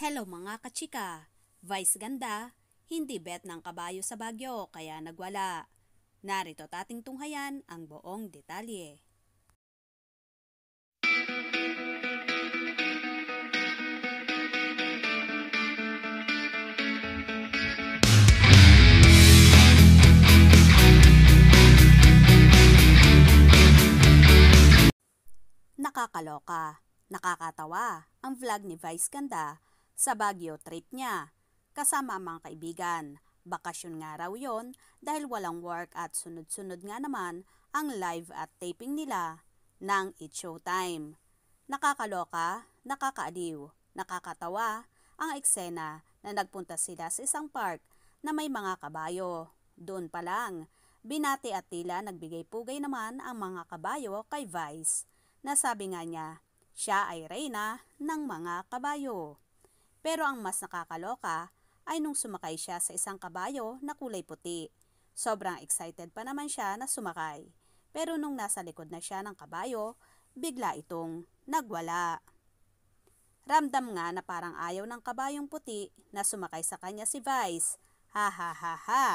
Hello mga kachika! Vice ganda, hindi bet ng kabayo sa Bagyo kaya nagwala. Narito tating tunghayan ang buong detalye. Nakakaloka, nakakatawa ang vlog ni Vice Ganda sa Baguio trip niya. Kasama ang mga kaibigan. Bakasyon nga raw yon dahil walang work at sunod-sunod nga naman ang live at taping nila ng It's Showtime. Nakakaloka, nakakaaliw, nakakatawa ang eksena na nagpunta sila sa isang park na may mga kabayo. Doon pa lang, binati at tila nagbigay pugay naman ang mga kabayo kay Vice. Nasabi nga niya, siya ay reyna ng mga kabayo. Pero ang mas nakakaloka ay nung sumakay siya sa isang kabayo na kulay puti. Sobrang excited pa naman siya na sumakay. Pero nung nasa likod na siya ng kabayo, bigla itong nagwala. Ramdam nga na parang ayaw ng kabayong puti na sumakay sa kanya si Vice. Ha ha ha ha.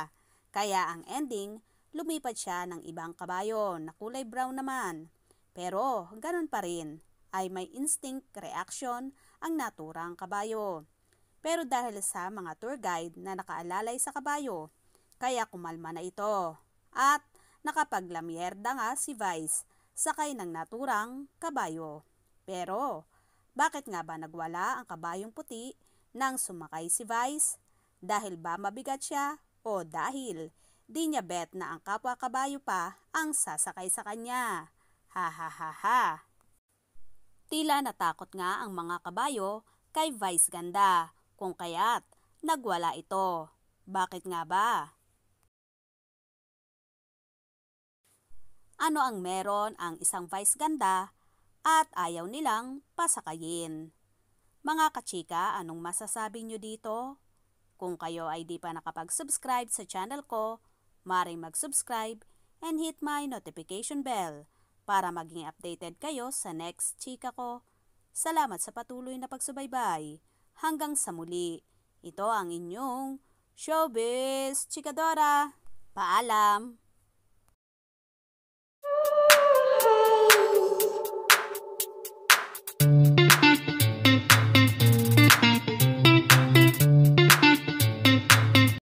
Kaya ang ending, lumipad siya ng ibang kabayo na kulay brown naman. Pero ganun pa rin, ay may instinct reaction ang naturang kabayo. Pero dahil sa mga tour guide na nakaalalay sa kabayo, kaya kumalma na ito. At nakapaglamyerda nga si Vice sakay ng naturang kabayo. Pero bakit nga ba nagwala ang kabayong puti nang sumakay si Vice? Dahil ba mabigat siya o dahil di niya bet na ang kapwa kabayo pa ang sasakay sa kanya? Ha ha ha ha. Tila natakot nga ang mga kabayo kay Vice Ganda kung kaya't nagwala ito. Bakit nga ba? Ano ang meron ang isang Vice Ganda at ayaw nilang pasakayin? Mga kachika, anong masasabi nyo dito? Kung kayo ay di pa nakapag-subscribe sa channel ko, maring mag-subscribe and hit my notification bell para maging updated kayo sa next chika ko. Salamat sa patuloy na pagsubaybay. Hanggang sa muli. Ito ang inyong Showbiz Chikadora. Paalam!